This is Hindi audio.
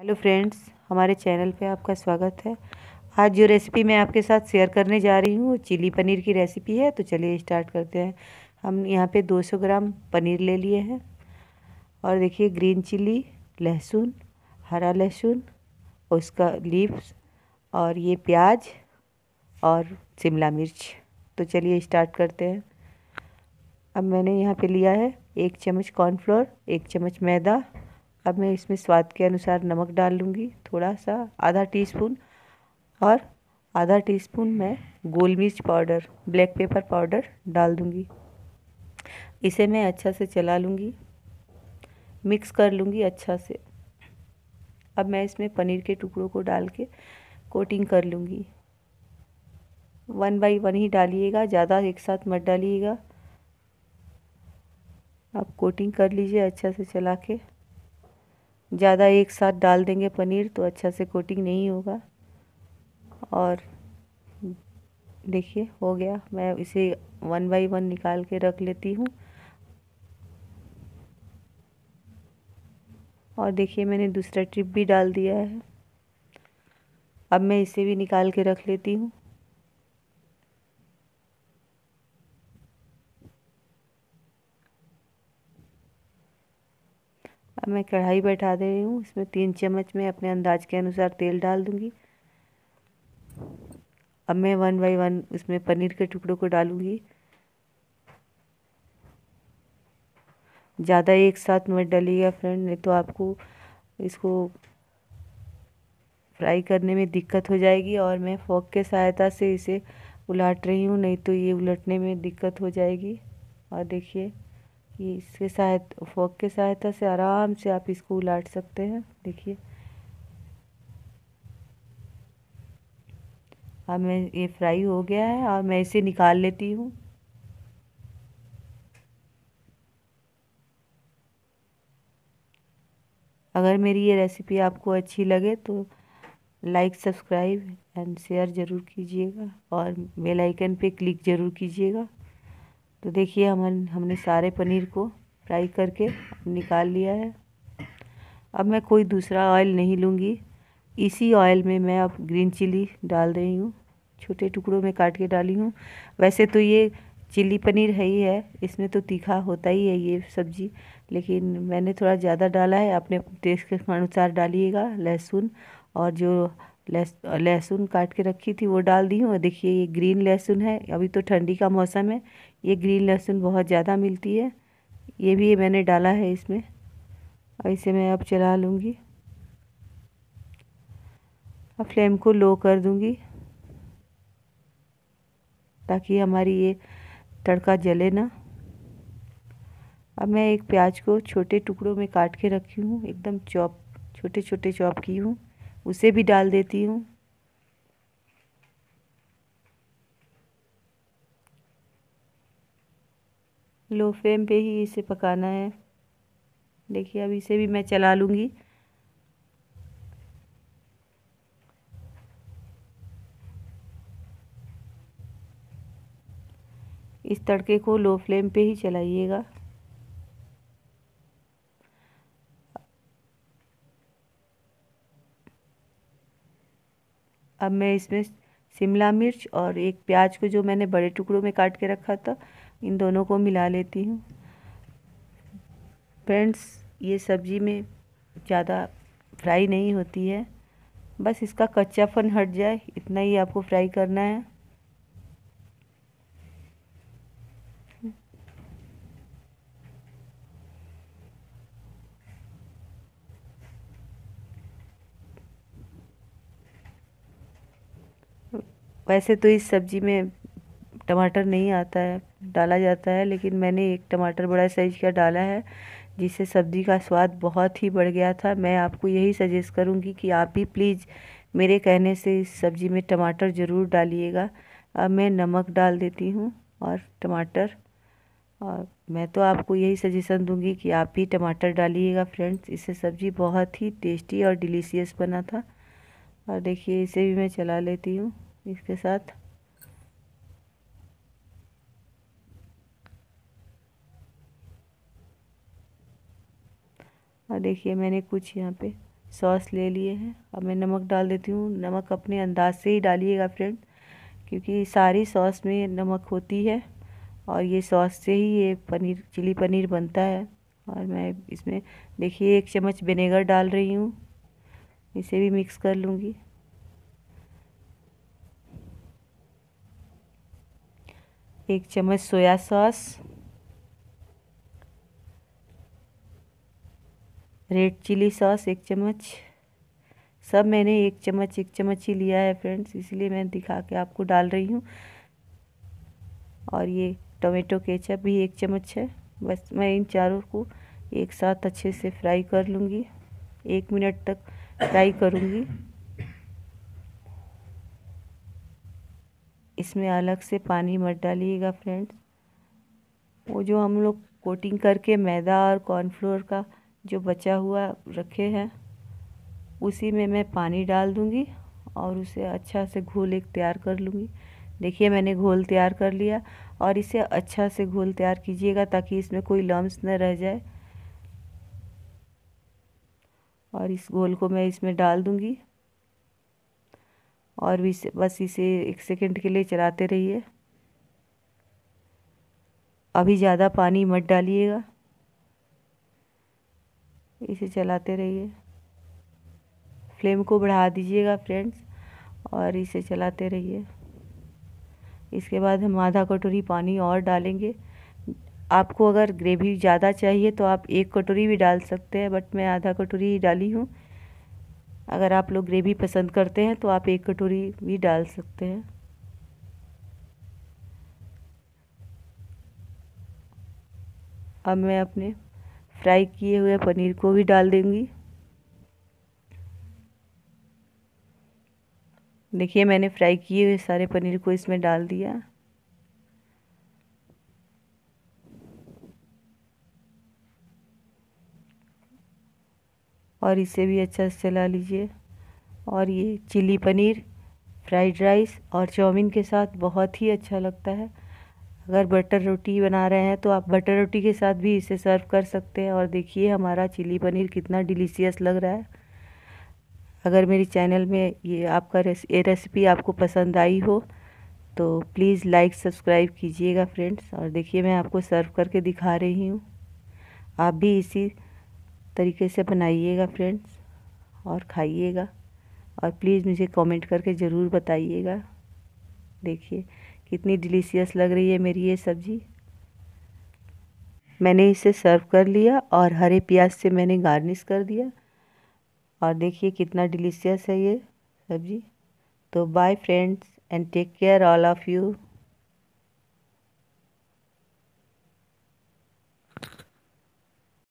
हेलो फ्रेंड्स हमारे चैनल पे आपका स्वागत है आज जो रेसिपी मैं आपके साथ शेयर करने जा रही हूँ वो चिली पनीर की रेसिपी है तो चलिए स्टार्ट करते हैं हम यहाँ पे 200 ग्राम पनीर ले लिए हैं और देखिए ग्रीन चिली लहसुन हरा लहसुन उसका लीव्स और ये प्याज और शिमला मिर्च तो चलिए स्टार्ट करते हैं अब मैंने यहाँ पर लिया है एक चम्मच कॉर्नफ्लोर एक चम्मच मैदा अब मैं इसमें स्वाद के अनुसार नमक डाल लूँगी थोड़ा सा आधा टीस्पून और आधा टीस्पून मैं गोल मिर्च पाउडर ब्लैक पेपर पाउडर डाल दूँगी इसे मैं अच्छा से चला लूँगी मिक्स कर लूँगी अच्छा से अब मैं इसमें पनीर के टुकड़ों को डाल के कोटिंग कर लूँगी वन बाई वन ही डालिएगा ज़्यादा एक साथ मत डालिएगा आप कोटिंग कर लीजिए अच्छा से चला के ज़्यादा एक साथ डाल देंगे पनीर तो अच्छा से कोटिंग नहीं होगा और देखिए हो गया मैं इसे वन बाई वन निकाल के रख लेती हूँ और देखिए मैंने दूसरा ट्रिप भी डाल दिया है अब मैं इसे भी निकाल के रख लेती हूँ मैं कढ़ाई बैठा दे रही हूँ इसमें तीन चम्मच में अपने अंदाज के अनुसार तेल डाल दूँगी अब मैं वन बाई वन उसमें पनीर के टुकड़ों को डालूँगी ज़्यादा एक साथ मत डालिएगा फ्रेंड नहीं तो आपको इसको फ्राई करने में दिक्कत हो जाएगी और मैं फोक के सहायता से इसे उलट रही हूँ नहीं तो ये उलटने में दिक्कत हो जाएगी और देखिए ये इसके साथ फोक के सहायता से आराम से आप इसको उलाट सकते हैं देखिए अब मैं ये फ्राई हो गया है और मैं इसे निकाल लेती हूँ अगर मेरी ये रेसिपी आपको अच्छी लगे तो लाइक सब्सक्राइब एंड शेयर ज़रूर कीजिएगा और बेल आइकन पे क्लिक ज़रूर कीजिएगा तो देखिए हम हमने सारे पनीर को फ्राई करके निकाल लिया है अब मैं कोई दूसरा ऑयल नहीं लूँगी इसी ऑयल में मैं अब ग्रीन चिली डाल रही हूँ छोटे टुकड़ों में काट के डाली हूँ वैसे तो ये चिली पनीर है ही है इसमें तो तीखा होता ही है ये सब्ज़ी लेकिन मैंने थोड़ा ज़्यादा डाला है अपने टेस्ट के अनुसार डालिएगा लहसुन और जो लहस लहसुन काट के रखी थी वो डाल दी हूँ और देखिए ये ग्रीन लहसुन है अभी तो ठंडी का मौसम है ये ग्रीन लहसुन बहुत ज़्यादा मिलती है ये भी मैंने डाला है इसमें और इसे मैं अब चला लूँगी अब फ्लेम को लो कर दूँगी ताकि हमारी ये तड़का जले ना अब मैं एक प्याज को छोटे टुकड़ों में काट के रखी हूँ एकदम चॉप छोटे छोटे चॉप की हूँ उसे भी डाल देती हूँ लो फ्लेम पे ही इसे पकाना है देखिए अब इसे भी मैं चला लूँगी इस तड़के को लो फ्लेम पे ही चलाइएगा अब मैं इसमें शिमला मिर्च और एक प्याज को जो मैंने बड़े टुकड़ों में काट के रखा था इन दोनों को मिला लेती हूँ फ्रेंड्स ये सब्ज़ी में ज़्यादा फ्राई नहीं होती है बस इसका कच्चापन हट जाए इतना ही आपको फ्राई करना है वैसे तो इस सब्ज़ी में टमाटर नहीं आता है डाला जाता है लेकिन मैंने एक टमाटर बड़ा साइज़ का डाला है जिससे सब्ज़ी का स्वाद बहुत ही बढ़ गया था मैं आपको यही सजेस्ट करूँगी कि आप भी प्लीज़ मेरे कहने से इस सब्ज़ी में टमाटर ज़रूर डालिएगा अब मैं नमक डाल देती हूँ और टमाटर और मैं तो आपको यही सजेशन दूंगी कि आप भी टमाटर डालिएगा फ्रेंड्स इससे सब्ज़ी बहुत ही टेस्टी और डिलीशियस बना था और देखिए इसे भी मैं चला लेती हूँ इसके साथ और देखिए मैंने कुछ यहाँ पे सॉस ले लिए हैं अब मैं नमक डाल देती हूँ नमक अपने अंदाज से ही डालिएगा फ्रेंड क्योंकि सारी सॉस में नमक होती है और ये सॉस से ही ये पनीर चिली पनीर बनता है और मैं इसमें देखिए एक चम्मच विनेगर डाल रही हूँ इसे भी मिक्स कर लूँगी एक चम्मच soya sauce red chilli sauce एक चम्मच सब मैंने एक चम्मच एक चम्मच ही लिया है फ्रेंड्स इसलिए मैं दिखा के आपको डाल रही हूँ और ये टोमेटो केचप भी एक चम्मच है बस मैं इन चारों को एक साथ अच्छे से फ्राई कर लूँगी एक मिनट तक फ्राई करूँगी इसमें अलग से पानी मत डालिएगा फ्रेंड्स वो जो हम लोग कोटिंग करके मैदा और कॉर्नफ्लोर का जो बचा हुआ रखे हैं उसी में मैं पानी डाल दूँगी और उसे अच्छा से घोल एक तैयार कर लूँगी देखिए मैंने घोल तैयार कर लिया और इसे अच्छा से घोल तैयार कीजिएगा ताकि इसमें कोई लम्स न रह जाए और इस घोल को मैं इसमें डाल दूँगी और भी बस इसे एक सेकंड के लिए चलाते रहिए अभी ज़्यादा पानी मत डालिएगा इसे चलाते रहिए फ्लेम को बढ़ा दीजिएगा फ्रेंड्स और इसे चलाते रहिए इसके बाद हम आधा कटोरी पानी और डालेंगे आपको अगर ग्रेवी ज़्यादा चाहिए तो आप एक कटोरी भी डाल सकते हैं बट मैं आधा कटोरी ही डाली हूँ अगर आप लोग ग्रेवी पसंद करते हैं तो आप एक कटोरी भी डाल सकते हैं अब मैं अपने फ्राई किए हुए पनीर को भी डाल देंगी देखिए मैंने फ्राई किए हुए सारे पनीर को इसमें डाल दिया और इसे भी अच्छा से चला लीजिए और ये चिली पनीर फ्राइड राइस और चाउमीन के साथ बहुत ही अच्छा लगता है अगर बटर रोटी बना रहे हैं तो आप बटर रोटी के साथ भी इसे सर्व कर सकते हैं और देखिए हमारा चिली पनीर कितना डिलीशियस लग रहा है अगर मेरी चैनल में ये आपका ये रेसिपी आपको पसंद आई हो तो प्लीज़ लाइक सब्सक्राइब कीजिएगा फ्रेंड्स और देखिए मैं आपको सर्व करके दिखा रही हूँ आप भी इसी तरीके से बनाइएगा फ्रेंड्स और खाइएगा और प्लीज़ मुझे कमेंट करके ज़रूर बताइएगा देखिए कितनी डिलीशियस लग रही है मेरी ये सब्ज़ी मैंने इसे सर्व कर लिया और हरे प्याज से मैंने गार्निश कर दिया और देखिए कितना डिलीशियस है ये सब्ज़ी तो bye friends and take care all of you